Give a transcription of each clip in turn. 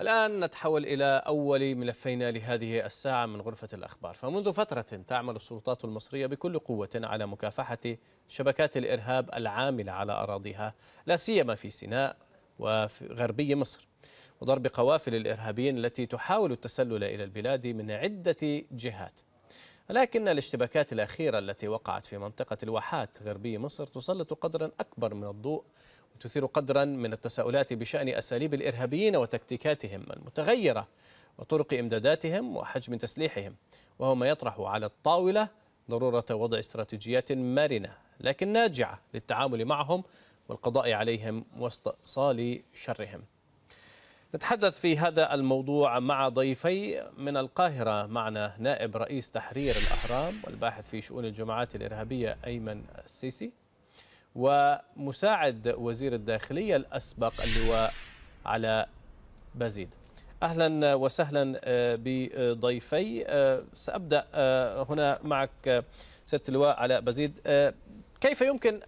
الآن نتحول إلى أول ملفينا لهذه الساعة من غرفة الأخبار فمنذ فترة تعمل السلطات المصرية بكل قوة على مكافحة شبكات الإرهاب العاملة على أراضيها لا سيما في سيناء وغربي مصر وضرب قوافل الإرهابيين التي تحاول التسلل إلى البلاد من عدة جهات لكن الاشتباكات الأخيرة التي وقعت في منطقة الواحات غربي مصر تسلط قدرا أكبر من الضوء تثير قدرا من التساؤلات بشأن أساليب الإرهابيين وتكتيكاتهم المتغيرة وطرق إمداداتهم وحجم تسليحهم وهو ما يطرح على الطاولة ضرورة وضع استراتيجيات مرنة لكن ناجعة للتعامل معهم والقضاء عليهم واستئصال شرهم نتحدث في هذا الموضوع مع ضيفي من القاهرة معنا نائب رئيس تحرير الأهرام والباحث في شؤون الجماعات الإرهابية أيمن السيسي ومساعد وزير الداخلية الأسبق اللواء على بازيد أهلا وسهلا آه، بضيفي آه، سأبدأ آه، هنا معك ست اللواء على بازيد كيف يمكن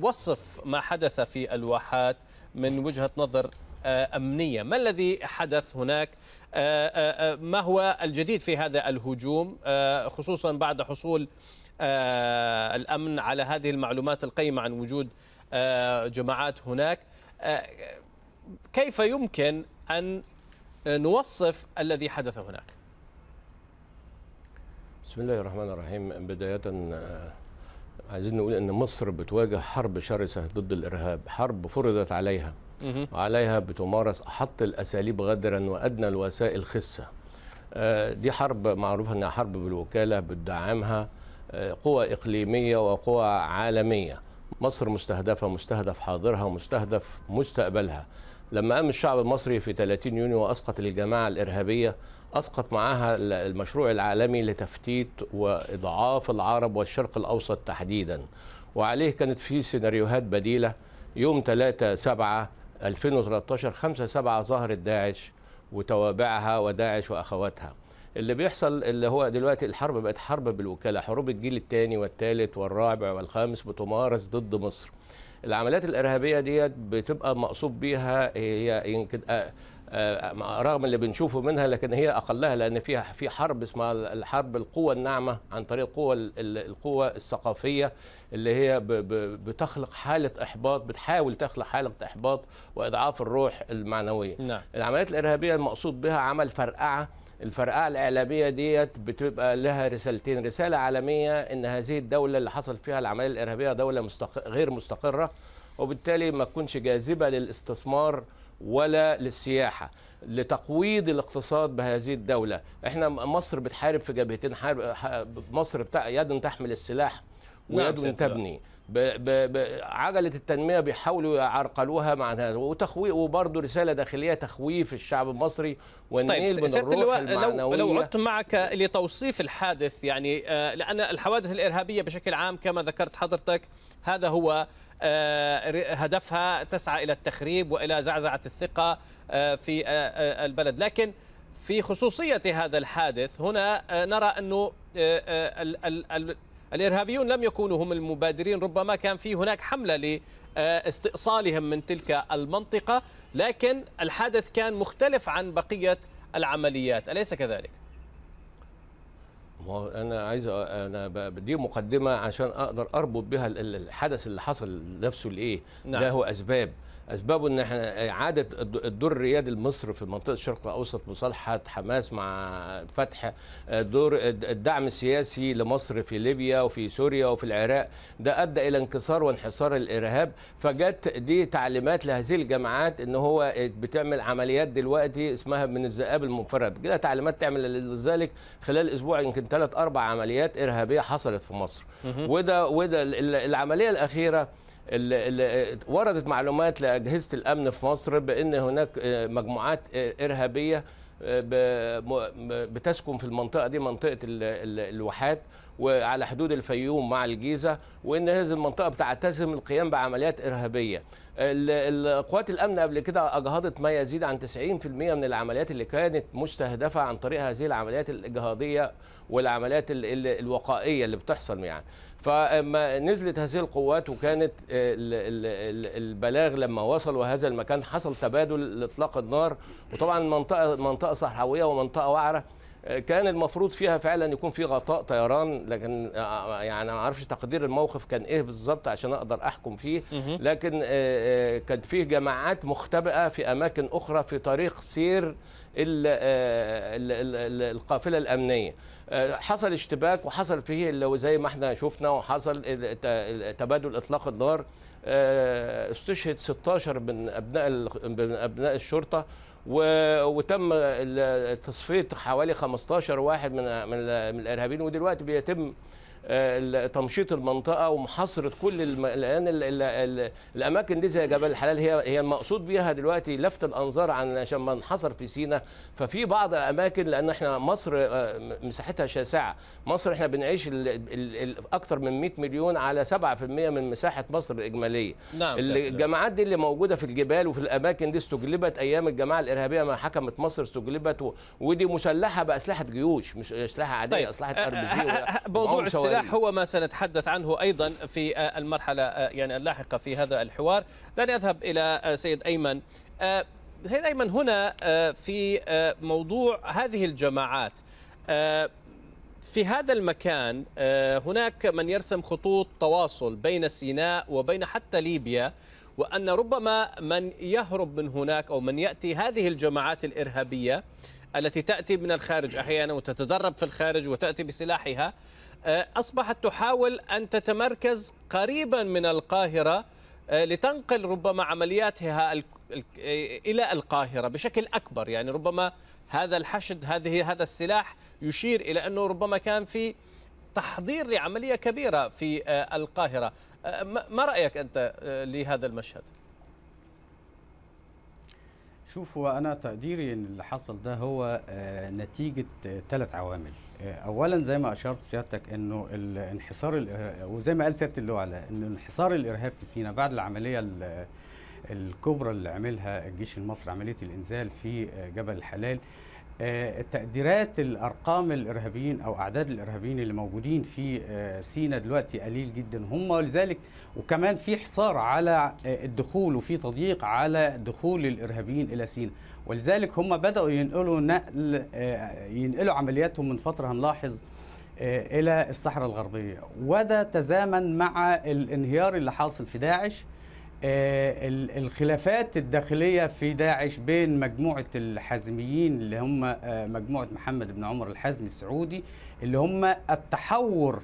وصف ما حدث في الواحات من وجهة نظر أمنية ما الذي حدث هناك ما هو الجديد في هذا الهجوم خصوصا بعد حصول آه، الأمن على هذه المعلومات القيمة عن وجود آه، جماعات هناك آه، كيف يمكن أن نوصف الذي حدث هناك بسم الله الرحمن الرحيم بداية عايزين نقول أن مصر بتواجه حرب شرسة ضد الإرهاب حرب فرضت عليها وعليها بتمارس أحط الأساليب غدرا وأدنى الوسائل خسة دي حرب معروفة أنها حرب بالوكالة بتدعمها قوى إقليمية وقوى عالمية مصر مستهدفة مستهدف حاضرها ومستهدف مستقبلها لما قام الشعب المصري في 30 يونيو وأسقط الجماعة الإرهابية أسقط معها المشروع العالمي لتفتيت وإضعاف العرب والشرق الأوسط تحديدا وعليه كانت في سيناريوهات بديلة يوم 3 7 2013 5 7 ظهرت داعش وتوابعها وداعش وأخواتها اللي بيحصل اللي هو دلوقتي الحرب بقت حرب بالوكالة حروب الجيل الثاني والثالث والرابع والخامس بتمارس ضد مصر العمليات الإرهابية ديت بتبقى مقصود بيها هي يمكن آه، آه، رغم اللي بنشوفه منها لكن هي اقلها لان فيها في حرب اسمها الحرب القوة الناعمه عن طريق القوة, القوة الثقافيه اللي هي بتخلق حاله احباط بتحاول تخلق حاله احباط واضعاف الروح المعنويه نعم. العمليات الارهابيه المقصود بها عمل فرقعه الفرقعه الاعلاميه ديت بتبقى لها رسالتين رساله عالميه ان هذه الدوله اللي حصل فيها العمليه الارهابيه دوله مستق... غير مستقره وبالتالي ما تكونش جاذبه للاستثمار ولا للسياحه لتقويض الاقتصاد بهذه الدوله احنا مصر بتحارب في جبهتين حارب مصر بتاع يد تحمل السلاح نعم ويد تبني عجله التنميه بيحاولوا يعرقلوها مع هذا وتخويف وبرضه رساله داخليه تخويف الشعب المصري والنيل طيب من الروح لو, لو عدت معك لتوصيف الحادث يعني آه، لان الحوادث الارهابيه بشكل عام كما ذكرت حضرتك هذا هو آه، هدفها تسعى الى التخريب والى زعزعه الثقه آه، في البلد لكن في خصوصيه هذا الحادث هنا نرى انه الإرهابيون لم يكونوا هم المبادرين ربما كان في هناك حملة لاستئصالهم من تلك المنطقة لكن الحادث كان مختلف عن بقية العمليات أليس كذلك؟ انا عايز انا بدي مقدمه عشان اقدر اربط بها الحدث اللي حصل نفسه لايه نعم. له اسباب اسبابه ان احنا اعاده الدور الريادي لمصر في منطقه الشرق الاوسط مصالحه حماس مع فتح دور الدعم السياسي لمصر في ليبيا وفي سوريا وفي العراق ده ادى الى انكسار وانحصار الارهاب فجت دي تعليمات لهذه الجماعات ان هو بتعمل عمليات دلوقتي اسمها من الذئاب المنفرد جت تعليمات تعمل لذلك خلال اسبوع يمكن ثلاث اربع عمليات ارهابيه حصلت في مصر وده وده العمليه الاخيره وردت معلومات لاجهزه الامن في مصر بان هناك آه، مجموعات آه، ارهابيه آه، بتسكن في المنطقه دي منطقه الواحات وعلى حدود الفيوم مع الجيزه وان هذه المنطقه بتعتزم القيام بعمليات ارهابيه القوات الامن قبل كده اجهضت ما يزيد عن 90% من العمليات اللي كانت مستهدفه عن طريق هذه العمليات الاجهاضيه والعمليات الوقائيه اللي بتحصل يعني فما نزلت هذه القوات وكانت آه، البلاغ لما وصلوا هذا المكان حصل تبادل لاطلاق النار وطبعا منطقه منطقه صحراويه ومنطقه وعره آه، كان المفروض فيها فعلا يكون في غطاء طيران لكن آه، يعني ما اعرفش تقدير الموقف كان ايه بالظبط عشان اقدر احكم فيه لكن كانت فيه جماعات مختبئه في اماكن اخرى في طريق سير آه، القافله الامنيه آه، حصل اشتباك وحصل فيه اللي زي ما احنا شفنا وحصل تبادل اطلاق النار آه، استشهد 16 من ابناء من ابناء الشرطه وتم تصفيه حوالي 15 واحد من من الارهابيين ودلوقتي بيتم آه، تمشيط المنطقه ومحاصره كل الان الاماكن دي زي جبل الحلال هي هي المقصود بيها دلوقتي لفت الانظار عن عشان ما انحصر في سينا ففي بعض الاماكن لان احنا مصر آه، مساحتها شاسعه مصر احنا بنعيش ال ال ال من 100 مليون على 7% من مساحه مصر الاجماليه نعم الجماعات دي اللي موجوده في الجبال وفي الاماكن دي استجلبت ايام الجماعه الارهابيه ما حكمت مصر استجلبت ودي مسلحه باسلحه جيوش مش اسلحه عاديه طيب. اسلحه آه، ار بي جي موضوع السلاح السلاح هو ما سنتحدث عنه أيضا في المرحلة يعني اللاحقة في هذا الحوار دعني أذهب إلى سيد أيمن سيد أيمن هنا في موضوع هذه الجماعات في هذا المكان هناك من يرسم خطوط تواصل بين سيناء وبين حتى ليبيا وأن ربما من يهرب من هناك أو من يأتي هذه الجماعات الإرهابية التي تأتي من الخارج أحيانا وتتدرب في الخارج وتأتي بسلاحها آه، أصبحت تحاول أن تتمركز قريبا من القاهرة آه، لتنقل ربما عملياتها آه، إلى القاهرة بشكل أكبر يعني ربما هذا الحشد هذه هذا السلاح يشير إلى أنه ربما كان في تحضير لعملية كبيرة في القاهرة ما رأيك أنت لهذا المشهد؟ شوفوا انا تقديري ان اللي حصل ده هو آه، نتيجه ثلاث آه، عوامل آه، اولا زي ما اشرت سيادتك انه الانحصار وزي ما قال سياده اللواء انه انحصار الارهاب في سيناء بعد العمليه الكبرى اللي عملها الجيش المصري عمليه الانزال في جبل الحلال آه، تقديرات الارقام الارهابيين او اعداد الارهابيين اللي موجودين في آه، سينا دلوقتي قليل جدا هم ولذلك وكمان في حصار على آه، الدخول وفي تضييق على دخول الارهابيين الى سينا ولذلك هم بداوا ينقلوا نقل ينقلوا عملياتهم من فتره هنلاحظ الى الصحراء الغربيه وده تزامن مع الانهيار اللي حاصل في داعش آه، الخلافات الداخلية في داعش بين مجموعة الحازميين اللي هم آه، مجموعة محمد بن عمر الحازمي السعودي اللي هم التحور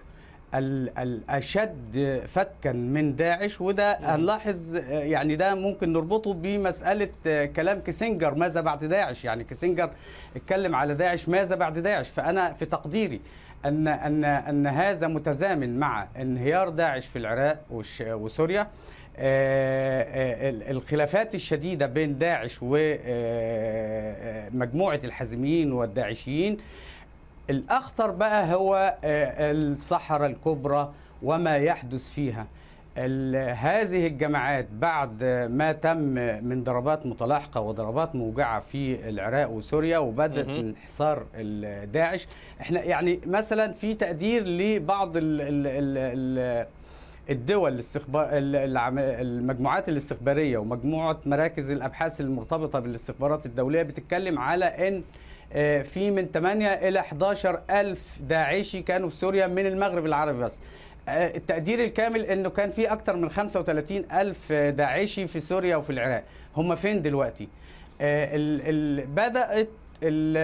الاشد فتكا من داعش وده نعم. هنلاحظ آه، يعني ده ممكن نربطه بمساله كلام كيسنجر ماذا بعد داعش يعني كيسنجر اتكلم على داعش ماذا بعد داعش فانا في تقديري ان ان ان هذا متزامن مع انهيار داعش في العراق وسوريا آه، آه، الخلافات الشديدة بين داعش ومجموعة آه، الحزميين والداعشيين الأخطر بقى هو الصحراء الكبرى وما يحدث فيها هذه الجماعات بعد ما تم من ضربات متلاحقة وضربات موجعة في العراق وسوريا وبدأت انحصار داعش احنا يعني مثلا في تقدير لبعض ال ال ال الدول الاستخبار المجموعات الاستخباريه ومجموعه مراكز الابحاث المرتبطه بالاستخبارات الدوليه بتتكلم على ان آه، في من 8 الى 11 الف داعشي كانوا في سوريا من المغرب العربي بس آه، التقدير الكامل انه كان في اكثر من 35 الف داعشي في سوريا وفي العراق هم فين دلوقتي آه، بدات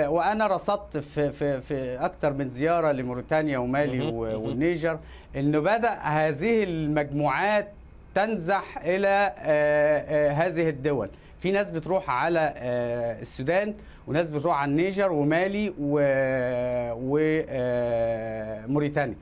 وانا رصدت في في في اكثر من زياره لموريتانيا ومالي والنيجر انه بدا هذه المجموعات تنزح الى آه، آه، هذه الدول في ناس بتروح على آه، السودان وناس بتروح على النيجر ومالي وموريتانيا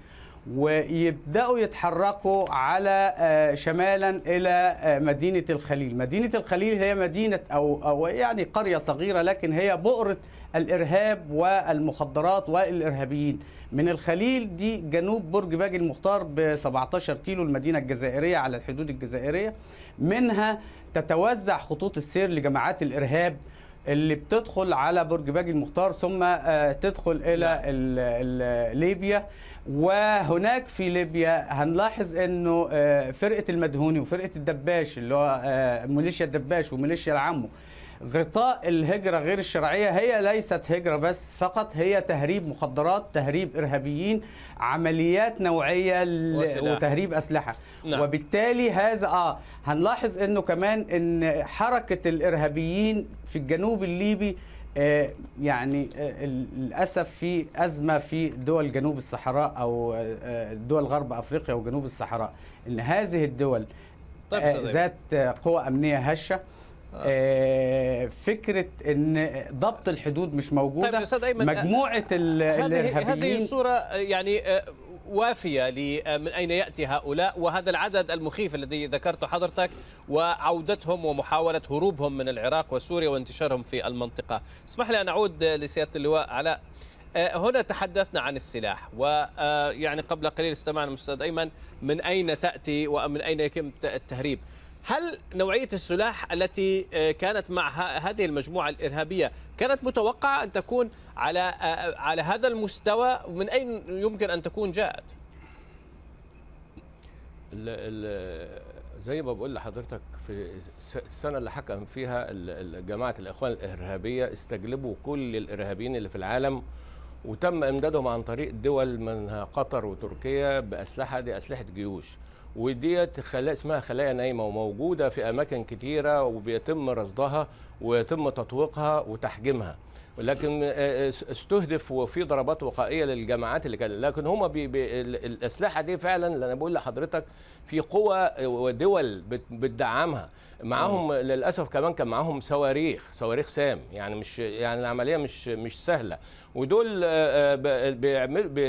ويبداوا يتحركوا على آه، شمالا الى آه، مدينه الخليل مدينه الخليل هي مدينه او او يعني قريه صغيره لكن هي بؤره الارهاب والمخدرات والارهابيين من الخليل دي جنوب برج باجي المختار ب 17 كيلو المدينه الجزائريه على الحدود الجزائريه منها تتوزع خطوط السير لجماعات الارهاب اللي بتدخل على برج باجي المختار ثم آه، تدخل الى نعم. ليبيا وهناك في ليبيا هنلاحظ انه آه، فرقه المدهوني وفرقه الدباش اللي هو آه، ميليشيا الدباش وميليشيا العمو غطاء الهجرة غير الشرعية هي ليست هجرة بس فقط هي تهريب مخدرات تهريب إرهابيين عمليات نوعية وسلاح. وتهريب أسلحة نعم. وبالتالي هذا آه هنلاحظ أنه كمان أن حركة الإرهابيين في الجنوب الليبي آه، يعني آه، للاسف في ازمه في دول جنوب الصحراء او آه، دول غرب افريقيا وجنوب الصحراء ان هذه الدول طيب ذات قوى امنيه هشه آه. فكره ان ضبط الحدود مش موجوده طيب أستاذ أيمن مجموعه الارهابيين هذه الصوره آه، يعني آه، وافية من أين يأتي هؤلاء وهذا العدد المخيف الذي ذكرته حضرتك وعودتهم ومحاولة هروبهم من العراق وسوريا وانتشارهم في المنطقة اسمح لي أن أعود لسيادة اللواء علاء هنا تحدثنا عن السلاح ويعني قبل قليل استمعنا من الأستاذ أيمن من أين تأتي ومن أين يتم التهريب هل نوعية السلاح التي آه، كانت مع هذه المجموعة الإرهابية كانت متوقعة أن تكون على آه، آه، على هذا المستوى من أين يمكن أن تكون جاءت؟ زي ما بقول لحضرتك في السنة اللي حكم فيها جماعة الإخوان الإرهابية استجلبوا كل الإرهابيين اللي في العالم وتم إمدادهم عن طريق دول منها قطر وتركيا بأسلحة دي أسلحة جيوش وديت خلايا اسمها خلايا نايمه وموجوده في اماكن كثيره وبيتم رصدها ويتم تطويقها وتحجيمها لكن آه، آه، استهدف وفي ضربات وقائيه للجماعات اللي كان لكن هم بي بي الاسلحه دي فعلا اللي انا بقول لحضرتك في قوى آه، ودول بتدعمها معاهم للاسف كمان كان معاهم صواريخ صواريخ سام يعني مش يعني العمليه مش مش سهله ودول آه، آه،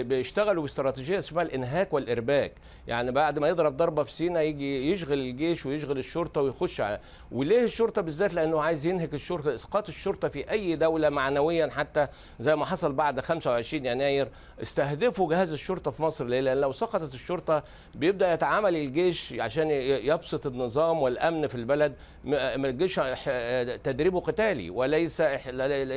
بيشتغلوا باستراتيجيه اسمها الانهاك والارباك يعني بعد ما يضرب ضربه في سينا يجي يشغل الجيش ويشغل الشرطه ويخش على وليه الشرطه بالذات لانه عايز ينهك الشرطه اسقاط الشرطه في اي دوله معنويا حتى زي ما حصل بعد 25 يناير استهدفوا جهاز الشرطه في مصر ليه لان لو سقطت الشرطه بيبدا يتعامل الجيش عشان يبسط النظام والامن في البلد الجيش آه، تدريبه قتالي وليس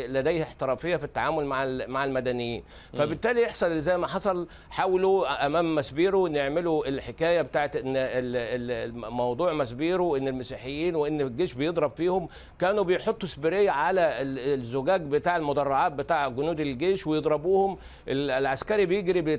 لديه احترافيه في التعامل مع مع المدنيين فبالتالي يحصل زي ما حصل حاولوا امام ماسبيرو نعملوا الحكايه بتاعت ان موضوع ماسبيرو ان المسيحيين وان الجيش بيضرب فيهم كانوا بيحطوا سبراي على الزجاج بتاع المدرعات بتاع جنود الجيش ويضربوهم العسكري بيجري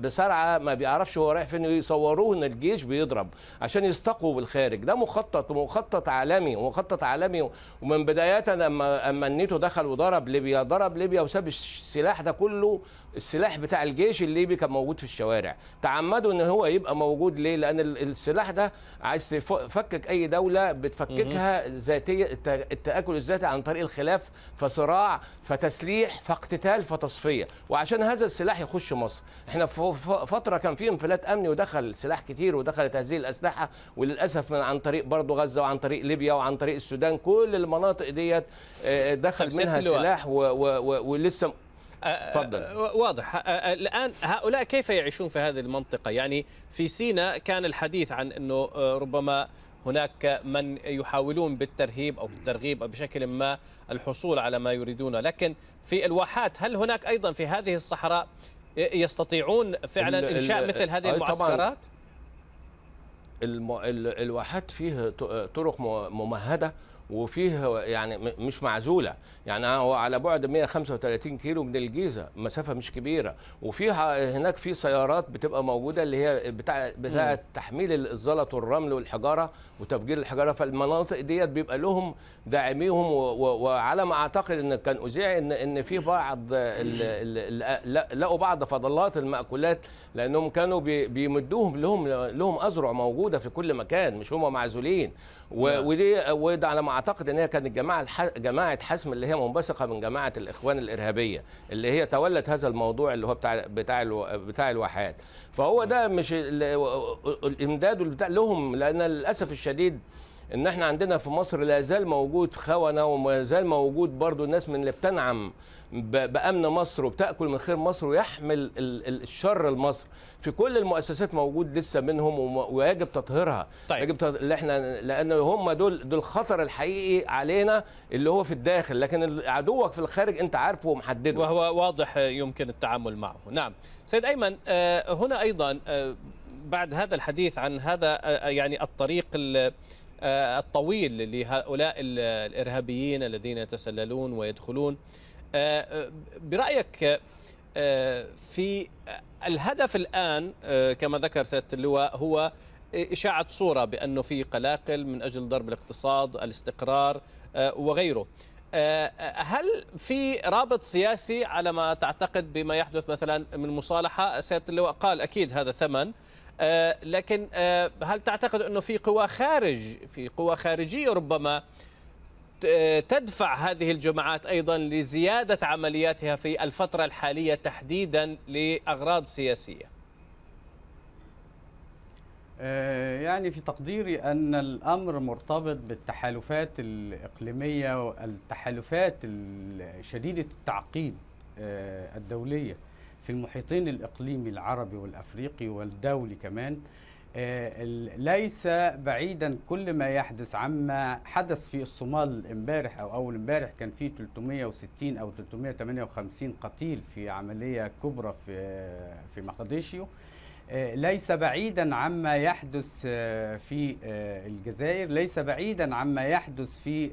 بسرعه ما بيعرفش هو رايح فين يصوروه ان الجيش بيضرب عشان يستقوا بالخارج ده مخطط ومخطط عالمي ومخطط عالمي ومن بدايه لما لما النيتو دخل وضرب ليبيا ضرب ليبيا وساب السلاح ده كله السلاح بتاع الجيش الليبي كان موجود في الشوارع تعمدوا ان هو يبقى موجود ليه لان السلاح ده عايز تفكك اي دوله بتفككها ذاتيا التاكل الذاتي عن طريق الخلاف فصراع فتسليح فاقتتال فتصفيه وعشان هذا السلاح يخش مصر احنا في فتره كان في انفلات امني ودخل سلاح كتير ودخلت هذه الاسلحه وللاسف من عن طريق برضه غزه وعن طريق ليبيا وعن طريق السودان كل المناطق ديت آه، دخل منها سلاح ولسه أه، أه، تفضل واضح أه، الان هؤلاء كيف يعيشون في هذه المنطقه يعني في سينا كان الحديث عن انه ربما هناك من يحاولون بالترهيب او بالترغيب او بشكل ما الحصول على ما يريدونه لكن في الواحات هل هناك ايضا في هذه الصحراء يستطيعون فعلا انشاء مثل هذه المعسكرات الواحات فيه طرق ممهده وفيه يعني مش معزوله يعني هو على بعد 135 كيلو من الجيزه مسافه مش كبيره وفيها هناك في سيارات بتبقى موجوده اللي هي بتاع بتاعه تحميل الزلط والرمل والحجاره وتفجير الحجاره فالمناطق ديت بيبقى لهم داعميهم وعلى ما اعتقد ان كان اذيع ان ان في بعض لقوا بعض فضلات الماكولات لانهم كانوا بيمدوهم لهم لهم اذرع موجوده في كل مكان مش هم معزولين نعم. ودي وده على ما اعتقد ان هي كانت جماعه جماعه حسم اللي هي منبثقه من جماعه الاخوان الارهابيه اللي هي تولت هذا الموضوع اللي هو بتاع بتاع بتاع الواحات فهو ده مش الامداد بتاع لهم لان للاسف الشديد ان احنا عندنا في مصر لا زال موجود خونه وما زال موجود برضو الناس من اللي بتنعم بامن مصر وبتاكل من خير مصر ويحمل الشر لمصر في كل المؤسسات موجود لسه منهم ويجب تطهيرها طيب. يجب اللي احنا لان هم دول دول الخطر الحقيقي علينا اللي هو في الداخل لكن عدوك في الخارج انت عارفه ومحدده وهو واضح يمكن التعامل معه نعم سيد ايمن آه، هنا ايضا آه، بعد هذا الحديث عن هذا آه، يعني الطريق آه، الطويل لهؤلاء الارهابيين الذين يتسللون ويدخلون آه، آه، برايك في الهدف الان كما ذكر سياده اللواء هو اشاعه صوره بانه في قلاقل من اجل ضرب الاقتصاد، الاستقرار وغيره. هل في رابط سياسي على ما تعتقد بما يحدث مثلا من مصالحه؟ سياده اللواء قال اكيد هذا ثمن آه، لكن آه، هل تعتقد أنه في قوى خارج في قوى خارجية ربما آه، تدفع هذه الجماعات أيضا لزيادة عملياتها في الفترة الحالية تحديدا لأغراض سياسية يعني في تقديري أن الأمر مرتبط بالتحالفات الإقليمية والتحالفات شديدة التعقيد الدولية في المحيطين الإقليمي العربي والأفريقي والدولي كمان آه، ليس بعيدا كل ما يحدث عما حدث في الصومال امبارح او اول امبارح كان في 360 او 358 قتيل في عمليه كبرى في آه، في مقديشيو آه، ليس بعيدا عما يحدث في الجزائر ليس بعيدا عما يحدث في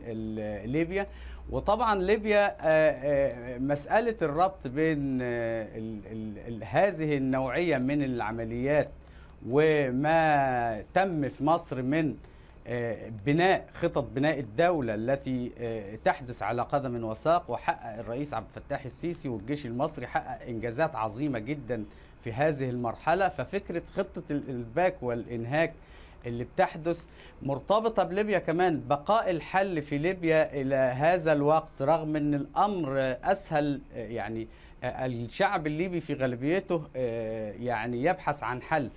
ليبيا وطبعا ليبيا آه، آه، مسألة الربط بين آه، هذه النوعية من العمليات وما تم في مصر من بناء خطط بناء الدولة التي تحدث على قدم وساق وحقق الرئيس عبد الفتاح السيسي والجيش المصري حقق إنجازات عظيمة جدا في هذه المرحلة ففكرة خطة الباك والإنهاك اللي بتحدث مرتبطة بليبيا كمان بقاء الحل في ليبيا إلى هذا الوقت رغم أن الأمر أسهل يعني الشعب الليبي في غالبيته آه، يعني يبحث عن حل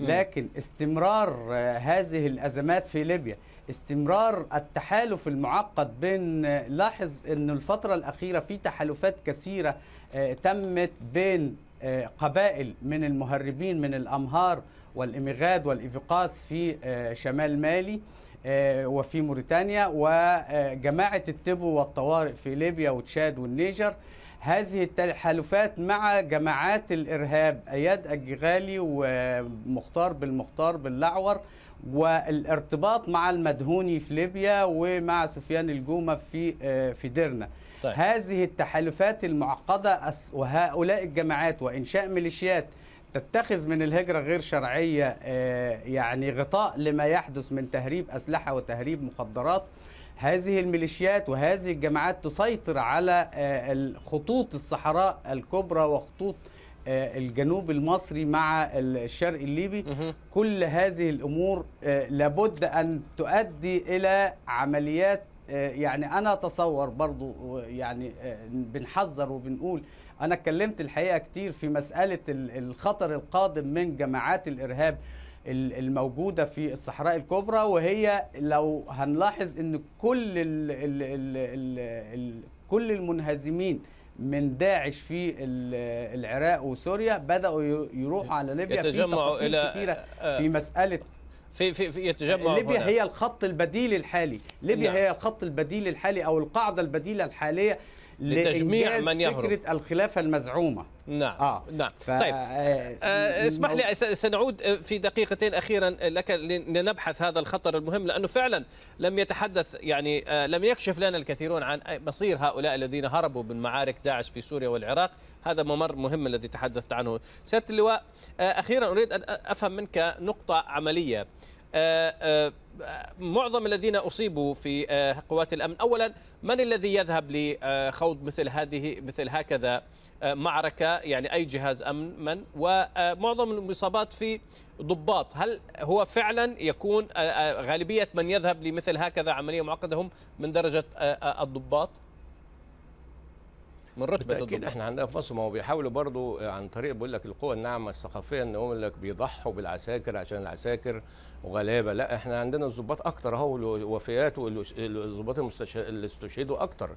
لكن استمرار آه، هذه الأزمات في ليبيا استمرار التحالف المعقد بين آه، لاحظ أن الفترة الأخيرة في تحالفات كثيرة تمت بين قبائل من المهربين من الأمهار والإمغاد والإفقاس في آه، شمال مالي آه، وفي موريتانيا وجماعة التبو والطوارئ في ليبيا وتشاد والنيجر هذه التحالفات مع جماعات الإرهاب أياد الجغالي ومختار بالمختار باللعور والارتباط مع المدهوني في ليبيا ومع سفيان الجومة في آه، في ديرنا طيب. هذه التحالفات المعقدة وهؤلاء الجماعات وإنشاء ميليشيات تتخذ من الهجرة غير شرعية آه، يعني غطاء لما يحدث من تهريب أسلحة وتهريب مخدرات هذه الميليشيات وهذه الجماعات تسيطر على آه، خطوط الصحراء الكبرى وخطوط آه، الجنوب المصري مع الشرق الليبي كل هذه الأمور لابد أن تؤدي إلى عمليات يعني أنا أتصور برضو يعني بنحذر وبنقول انا اتكلمت الحقيقه كتير في مساله الخطر القادم من جماعات الارهاب الموجودة في الصحراء الكبرى وهي لو هنلاحظ ان كل ال ال ال الـ كل المنهزمين من داعش في العراق وسوريا بدأوا يروحوا على ليبيا في تفاصيل إلى كتيرة آه. في مسألة في في في يتجمع ليبيا هنا. هي الخط البديل الحالي ليبيا نعم. هي الخط البديل الحالي او القاعده البديله الحاليه لتجميع من يهرب فكره الخلافه المزعومه نعم آه. نعم ف... طيب آه, آه، اسمح لي سنعود آه، في دقيقتين اخيرا لك لنبحث هذا الخطر المهم لانه فعلا لم يتحدث يعني آه لم يكشف لنا الكثيرون عن مصير هؤلاء الذين هربوا من معارك داعش في سوريا والعراق هذا ممر مهم الذي تحدثت عنه سياده اللواء آه اخيرا اريد ان افهم منك نقطه عمليه آه، آه، معظم الذين اصيبوا في آه، قوات الامن اولا من الذي يذهب لخوض مثل هذه مثل هكذا معركه يعني اي جهاز امن من ومعظم الاصابات في ضباط هل هو فعلا يكون غالبيه من يذهب لمثل هكذا عمليه معقده هم من درجه الضباط من رتبه الضباط. احنا عندنا في مصر ما هو بيحاولوا برضه عن طريق بيقول لك القوى الناعمه الثقافيه ان هم لك بيضحوا بالعساكر عشان العساكر وغلابه لا احنا عندنا الظباط اكتر اهو الوفيات والضباط اللي استشهدوا اكتر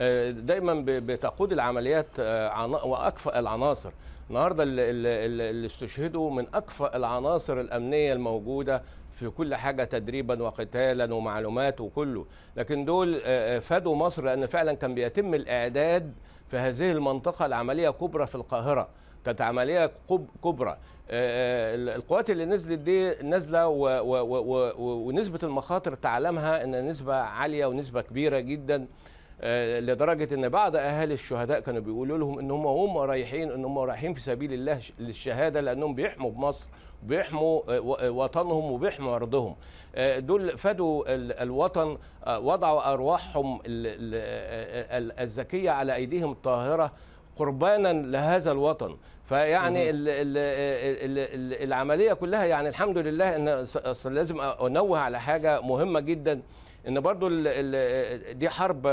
آه، دايما بتقود العمليات آه، واكفأ العناصر النهارده اللي استشهدوا من اكفأ العناصر الامنيه الموجوده في كل حاجه تدريبا وقتالا ومعلومات وكله لكن دول آه، فادوا مصر لان فعلا كان بيتم الاعداد في هذه المنطقه العمليه كبرى في القاهره كانت عمليه كبرى آه، آه، القوات اللي نزلت دي نازله ونسبه المخاطر تعلمها ان نسبه عاليه ونسبه كبيره جدا آه، لدرجه ان بعض اهالي الشهداء كانوا بيقولوا لهم ان هم وهم رايحين ان هم رايحين في سبيل الله للشهاده لانهم بيحموا بمصر بيحموا وطنهم وبيحموا ارضهم دول فدوا الوطن وضعوا ارواحهم الذكيه على ايديهم الطاهره قربانا لهذا الوطن فيعني العمليه كلها يعني الحمد لله ان اصل لازم انوه على حاجه مهمه جدا ان برضو دي حرب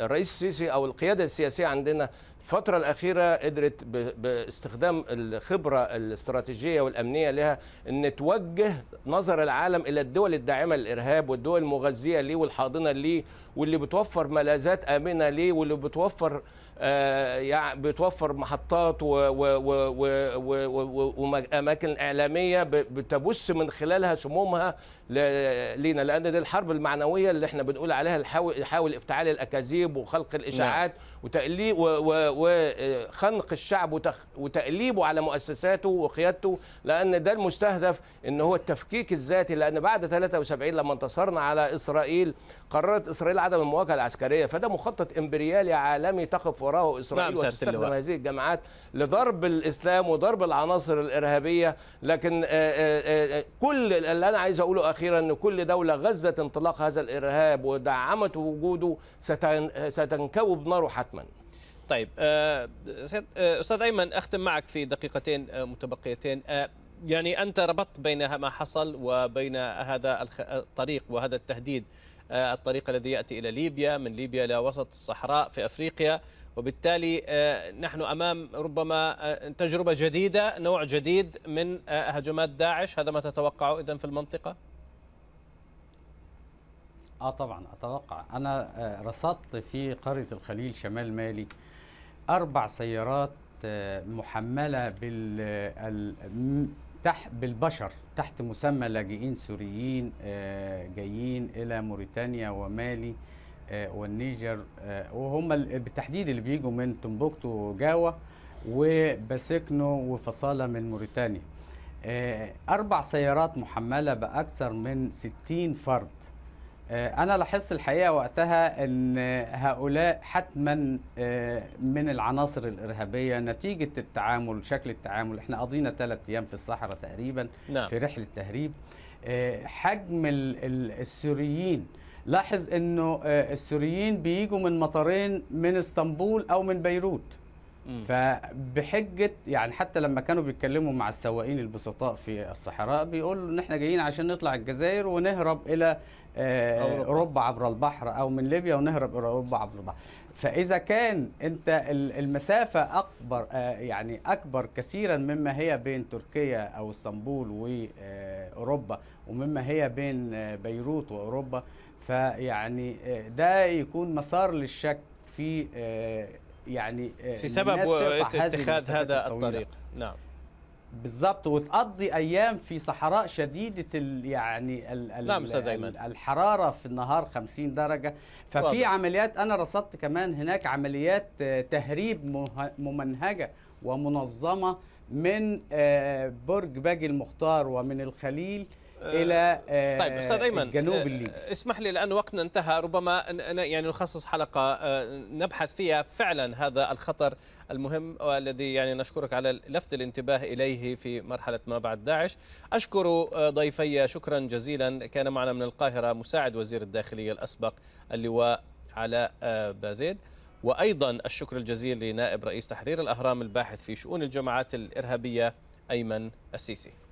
الرئيس السيسي او القياده السياسيه عندنا الفتره الاخيره قدرت باستخدام الخبره الاستراتيجيه والامنيه لها ان توجه نظر العالم الى الدول الداعمه للارهاب والدول المغذيه ليه والحاضنه ليه واللي بتوفر ملاذات امنه ليه واللي بتوفر آه، يعني بتوفر محطات واماكن اعلاميه بتبث من خلالها سمومها لينا لان دي الحرب المعنويه اللي احنا بنقول عليها يحاول افتعال الاكاذيب وخلق الاشاعات نعم. وتقليب وخنق الشعب وتقليبه على مؤسساته وقيادته لان ده المستهدف ان هو التفكيك الذاتي لان بعد 73 لما انتصرنا على اسرائيل قررت اسرائيل عدم المواجهه العسكريه فده مخطط امبريالي عالمي تقف وراه إسرائيل نعم وتستخدم هذه الجماعات لضرب الإسلام وضرب العناصر الإرهابية لكن آه، آه، آه، كل اللي أنا عايز أقوله أخيرا أن كل دولة غزت انطلاق هذا الإرهاب ودعمت وجوده ستنكوب ناره حتما طيب استاذ ايمن اختم معك في دقيقتين متبقيتين يعني انت ربطت بين ما حصل وبين هذا الطريق وهذا التهديد الطريق الذي ياتي الى ليبيا من ليبيا الى وسط الصحراء في افريقيا وبالتالي آه، نحن امام ربما آه، تجربه جديده نوع جديد من آه، هجمات داعش هذا ما تتوقعه اذا في المنطقه اه طبعا اتوقع انا رصدت في قريه الخليل شمال مالي اربع سيارات محمله بال تحت بالبشر تحت مسمى لاجئين سوريين جايين الى موريتانيا ومالي آه، والنيجر آه، وهم بالتحديد اللي بيجوا من تمبوكتو وجاوا وباسكنو وفصالة من موريتانيا آه، أربع سيارات محملة بأكثر من 60 فرد أنا لاحظت الحقيقة وقتها أن هؤلاء حتما من العناصر الإرهابية نتيجة التعامل شكل التعامل إحنا قضينا ثلاث أيام في الصحراء تقريبا نعم. في رحلة تهريب حجم السوريين لاحظ انه آه، السوريين بيجوا من مطارين من اسطنبول او من بيروت فبحجه يعني حتى لما كانوا بيتكلموا مع السواقين البسطاء في الصحراء بيقولوا ان احنا جايين عشان نطلع الجزائر ونهرب الى آه، أوروبا. عبر البحر او من ليبيا ونهرب الى اوروبا عبر البحر فاذا كان انت المسافه اكبر آه، يعني اكبر كثيرا مما هي بين تركيا او اسطنبول واوروبا ومما هي بين بيروت واوروبا فيعني آه، ده يكون مسار للشك في آه، يعني آه، في سبب اتخاذ هذا الطريق نعم بالظبط وتقضي ايام في صحراء شديده الـ يعني ال نعم الـ الحراره في النهار 50 درجه ففي واضح. عمليات انا رصدت كمان هناك عمليات تهريب ممنهجه ومنظمه من برج باجي المختار ومن الخليل آه، الى آه، طيب استاذ ايمن جنوب آه، الليبي اسمح لي لان وقتنا انتهى ربما يعني نخصص حلقه نبحث فيها فعلا هذا الخطر المهم والذي يعني نشكرك على لفت الانتباه اليه في مرحله ما بعد داعش اشكر ضيفي شكرا جزيلا كان معنا من القاهره مساعد وزير الداخليه الاسبق اللواء علاء بازيد وايضا الشكر الجزيل لنائب رئيس تحرير الاهرام الباحث في شؤون الجماعات الارهابيه ايمن السيسي